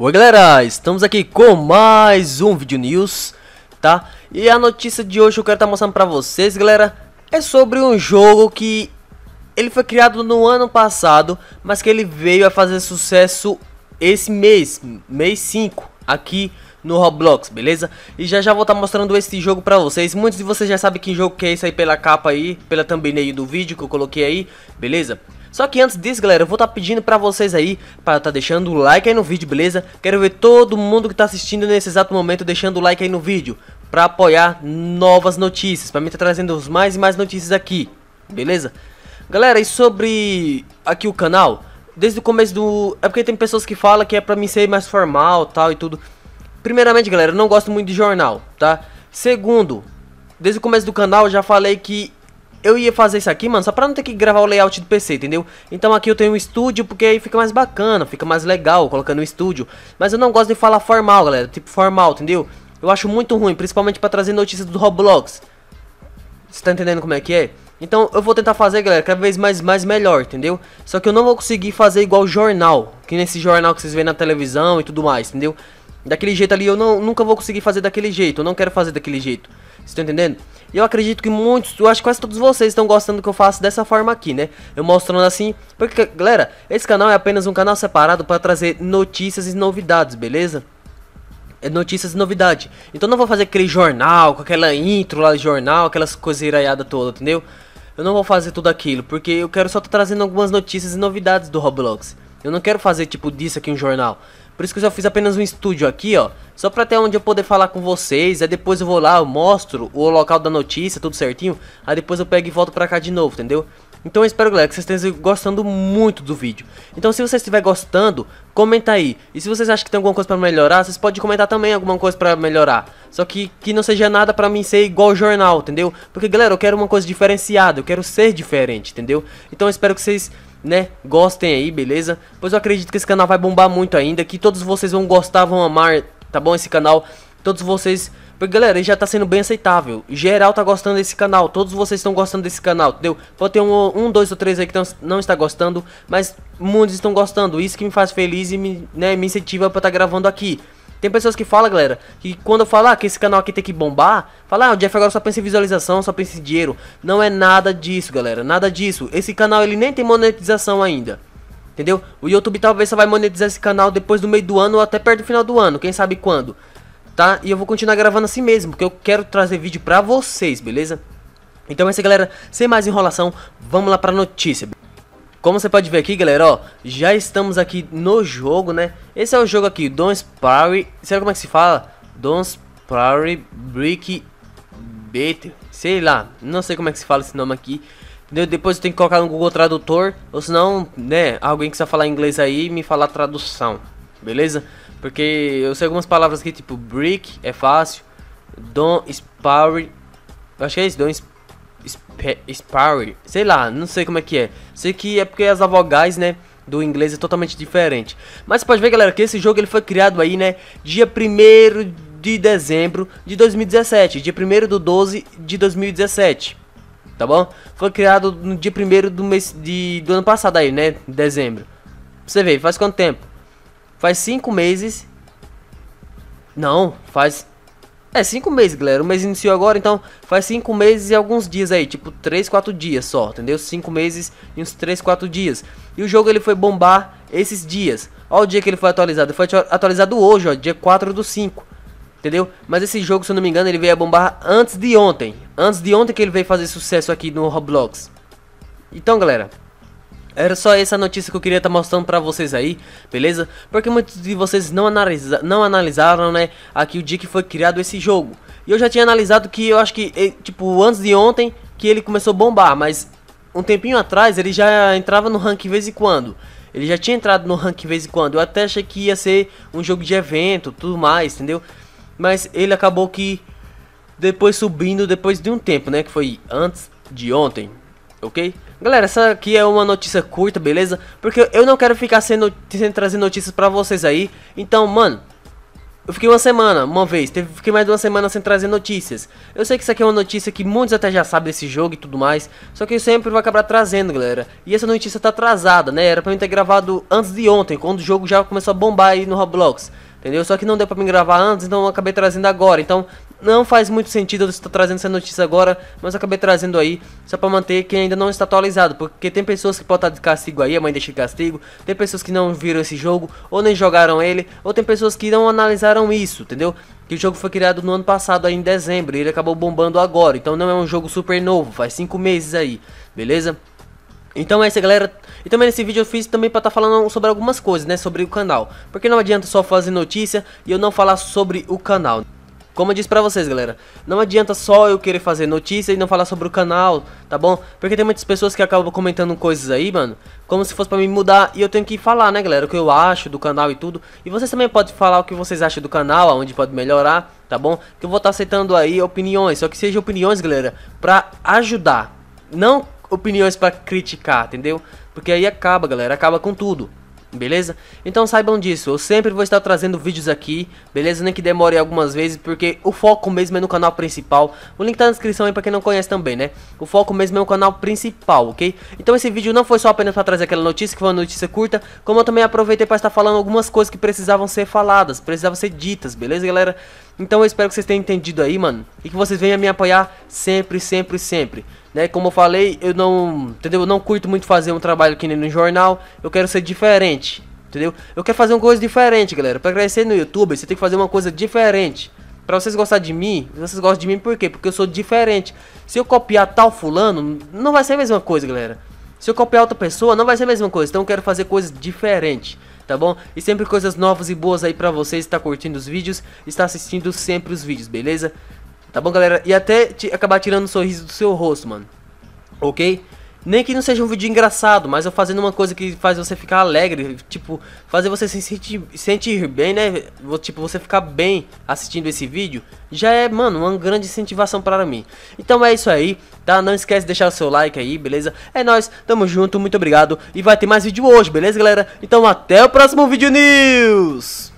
Oi galera, estamos aqui com mais um vídeo news, tá? E a notícia de hoje que eu quero estar tá mostrando pra vocês, galera, é sobre um jogo que ele foi criado no ano passado, mas que ele veio a fazer sucesso esse mês, mês 5, aqui no Roblox, beleza? E já já vou estar tá mostrando esse jogo pra vocês, muitos de vocês já sabem que jogo que é esse aí pela capa aí, pela thumbnail do vídeo que eu coloquei aí, beleza? Só que antes disso, galera, eu vou estar tá pedindo pra vocês aí, para tá deixando o like aí no vídeo, beleza? Quero ver todo mundo que tá assistindo nesse exato momento deixando o like aí no vídeo, pra apoiar novas notícias, pra mim tá trazendo mais e mais notícias aqui, beleza? Galera, e sobre aqui o canal, desde o começo do... É porque tem pessoas que falam que é pra mim ser mais formal tal e tudo. Primeiramente, galera, eu não gosto muito de jornal, tá? Segundo, desde o começo do canal eu já falei que eu ia fazer isso aqui, mano, só pra não ter que gravar o layout do PC, entendeu? Então aqui eu tenho um estúdio, porque aí fica mais bacana, fica mais legal colocando um estúdio. Mas eu não gosto de falar formal, galera, tipo formal, entendeu? Eu acho muito ruim, principalmente pra trazer notícias do Roblox. Você tá entendendo como é que é? Então eu vou tentar fazer, galera, cada vez mais, mais melhor, entendeu? Só que eu não vou conseguir fazer igual jornal, que nesse jornal que vocês veem na televisão e tudo mais, entendeu? Daquele jeito ali eu não, nunca vou conseguir fazer daquele jeito, eu não quero fazer daquele jeito. Estão entendendo? E eu acredito que muitos, eu acho que quase todos vocês estão gostando do que eu faço dessa forma aqui, né? Eu mostrando assim, porque galera, esse canal é apenas um canal separado para trazer notícias e novidades, beleza? É notícias e novidade. Então não vou fazer aquele jornal, com aquela intro lá de jornal, aquelas coisas iraiadas toda, entendeu? Eu não vou fazer tudo aquilo, porque eu quero só estar tá trazendo algumas notícias e novidades do Roblox. Eu não quero fazer tipo disso aqui um jornal. Por isso que eu já fiz apenas um estúdio aqui, ó. Só pra ter onde eu poder falar com vocês. Aí depois eu vou lá, eu mostro o local da notícia, tudo certinho. Aí depois eu pego e volto pra cá de novo, entendeu? Então eu espero, galera, que vocês estejam gostando muito do vídeo. Então se você estiver gostando, comenta aí. E se vocês acham que tem alguma coisa pra melhorar, vocês podem comentar também alguma coisa pra melhorar. Só que, que não seja nada pra mim ser igual jornal, entendeu? Porque, galera, eu quero uma coisa diferenciada, eu quero ser diferente, entendeu? Então eu espero que vocês né? Gostem aí, beleza? Pois eu acredito que esse canal vai bombar muito ainda, que todos vocês vão gostar, vão amar, tá bom? Esse canal, todos vocês... Porque, galera, ele já tá sendo bem aceitável. Geral tá gostando desse canal, todos vocês estão gostando desse canal, entendeu? Pode ter um, um dois ou três aí que tão, não está gostando, mas muitos estão gostando. Isso que me faz feliz e me, né, me incentiva pra estar tá gravando aqui. Tem pessoas que falam, galera, que quando eu falar ah, que esse canal aqui tem que bombar, fala, ah, o Jeff agora só pensa em visualização, só pensa em dinheiro. Não é nada disso, galera, nada disso. Esse canal ele nem tem monetização ainda. Entendeu? O YouTube talvez só vai monetizar esse canal depois do meio do ano ou até perto do final do ano, quem sabe quando. Tá? E eu vou continuar gravando assim mesmo, porque eu quero trazer vídeo pra vocês, beleza? Então é isso, galera. Sem mais enrolação, vamos lá pra notícia. Como você pode ver aqui, galera, ó, já estamos aqui no jogo, né? Esse é o jogo aqui, Don's Prairie, será como é que se fala? Don's Prairie Brick Better, sei lá, não sei como é que se fala esse nome aqui. Depois eu tenho que colocar no Google Tradutor, ou senão, né, alguém que sabe falar inglês aí me falar tradução, beleza? Porque eu sei algumas palavras aqui, tipo brick, é fácil, don't Sparry, acho que é isso, don't Sparry, sei lá, não sei como é que é. Sei que é porque as vogais, né, do inglês é totalmente diferente. Mas pode ver, galera, que esse jogo ele foi criado aí, né, dia 1 de dezembro de 2017, dia 1 do 12 de 2017. Tá bom? Foi criado no dia 1 do mês de, do ano passado aí, né, dezembro. Você vê, faz quanto tempo? Faz 5 meses. Não, faz é, cinco meses, galera. O mês iniciou agora, então faz cinco meses e alguns dias aí, tipo três, quatro dias só, entendeu? Cinco meses e uns três, quatro dias. E o jogo ele foi bombar esses dias. Olha o dia que ele foi atualizado. Ele foi atualizado hoje, ó, dia 4 do 5. Entendeu? Mas esse jogo, se eu não me engano, ele veio a bombar antes de ontem. Antes de ontem que ele veio fazer sucesso aqui no Roblox. Então, galera, era só essa notícia que eu queria estar tá mostrando pra vocês aí, beleza? Porque muitos de vocês não, analisa não analisaram, né, aqui o dia que foi criado esse jogo. E eu já tinha analisado que eu acho que, tipo, antes de ontem, que ele começou a bombar, mas um tempinho atrás ele já entrava no ranking vez em quando. Ele já tinha entrado no ranking vez em quando. Eu até achei que ia ser um jogo de evento, tudo mais, entendeu? Mas ele acabou que depois subindo depois de um tempo, né, que foi antes de ontem, ok? Galera, essa aqui é uma notícia curta, beleza? Porque eu não quero ficar sem, no... sem trazer notícias pra vocês aí. Então, mano, eu fiquei uma semana, uma vez, teve, fiquei mais de uma semana sem trazer notícias. Eu sei que isso aqui é uma notícia que muitos até já sabem desse jogo e tudo mais, só que eu sempre vou acabar trazendo, galera. E essa notícia tá atrasada, né? Era pra mim ter gravado antes de ontem, quando o jogo já começou a bombar aí no Roblox, entendeu? Só que não deu pra mim gravar antes, então eu acabei trazendo agora. Então, não faz muito sentido eu estar trazendo essa notícia agora, mas acabei trazendo aí só para manter quem ainda não está atualizado, porque tem pessoas que podem estar de castigo aí, a mãe deixa de castigo, tem pessoas que não viram esse jogo ou nem jogaram ele, ou tem pessoas que não analisaram isso, entendeu? Que o jogo foi criado no ano passado, aí em dezembro, e ele acabou bombando agora, então não é um jogo super novo, faz 5 meses aí, beleza? Então é isso galera, e também nesse vídeo eu fiz também para estar tá falando sobre algumas coisas, né, sobre o canal. Porque não adianta só fazer notícia e eu não falar sobre o canal. Como eu disse pra vocês, galera, não adianta só eu querer fazer notícia e não falar sobre o canal, tá bom? Porque tem muitas pessoas que acabam comentando coisas aí, mano, como se fosse pra me mudar. E eu tenho que falar, né, galera, o que eu acho do canal e tudo. E vocês também podem falar o que vocês acham do canal, aonde pode melhorar, tá bom? Que eu vou estar tá aceitando aí opiniões, só que sejam opiniões, galera, pra ajudar. Não opiniões pra criticar, entendeu? Porque aí acaba, galera, acaba com tudo beleza? Então saibam disso, eu sempre vou estar trazendo vídeos aqui, beleza? Nem que demore algumas vezes, porque o foco mesmo é no canal principal. O link tá na descrição aí pra quem não conhece também, né? O foco mesmo é no canal principal, ok? Então esse vídeo não foi só apenas pra trazer aquela notícia, que foi uma notícia curta, como eu também aproveitei pra estar falando algumas coisas que precisavam ser faladas, precisavam ser ditas, beleza, galera? Então eu espero que vocês tenham entendido aí, mano. E que vocês venham me apoiar sempre, sempre, sempre. Né? Como eu falei, eu não. Entendeu? Eu não curto muito fazer um trabalho que nem no jornal. Eu quero ser diferente. Entendeu? Eu quero fazer uma coisa diferente, galera. Pra crescer no YouTube, você tem que fazer uma coisa diferente. Pra vocês gostarem de mim, vocês gostam de mim por quê? Porque eu sou diferente. Se eu copiar tal fulano, não vai ser a mesma coisa, galera. Se eu copiar outra pessoa, não vai ser a mesma coisa. Então eu quero fazer coisas diferentes tá bom? E sempre coisas novas e boas aí pra vocês, tá curtindo os vídeos, está assistindo sempre os vídeos, beleza? Tá bom, galera? E até acabar tirando o um sorriso do seu rosto, mano. Ok? Nem que não seja um vídeo engraçado, mas eu fazendo uma coisa que faz você ficar alegre, tipo, fazer você se sentir, sentir bem, né? Tipo, você ficar bem assistindo esse vídeo, já é, mano, uma grande incentivação para mim. Então é isso aí, tá? Não esquece de deixar o seu like aí, beleza? É nóis, tamo junto, muito obrigado. E vai ter mais vídeo hoje, beleza, galera? Então até o próximo vídeo news!